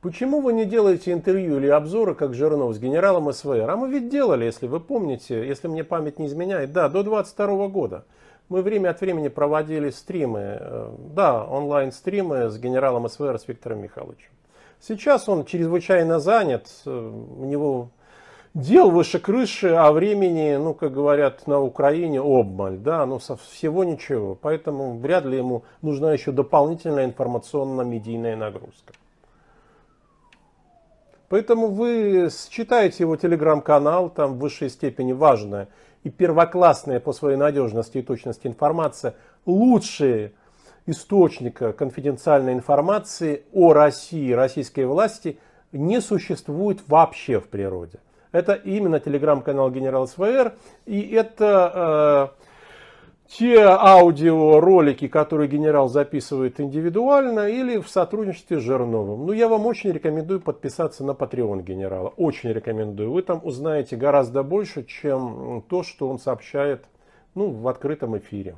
Почему вы не делаете интервью или обзоры, как Жирнов, с генералом СВР? А мы ведь делали, если вы помните, если мне память не изменяет. Да, до 22 года. Мы время от времени проводили стримы, э, да, онлайн-стримы с генералом СВР, с Виктором Михайловичем. Сейчас он чрезвычайно занят, э, у него дел выше крыши, а времени, ну, как говорят на Украине, обмаль, да, ну, со всего ничего. Поэтому вряд ли ему нужна еще дополнительная информационно-медийная нагрузка. Поэтому вы считаете его телеграм-канал, там в высшей степени важная и первоклассная по своей надежности и точности информация, лучшие источника конфиденциальной информации о России, российской власти не существует вообще в природе. Это именно телеграм-канал генерал СВР, и это э, те аудиоролики, которые генерал записывает индивидуально или в сотрудничестве с Жирновым. Ну, я вам очень рекомендую подписаться на Patreon генерала. Очень рекомендую. Вы там узнаете гораздо больше, чем то, что он сообщает ну, в открытом эфире.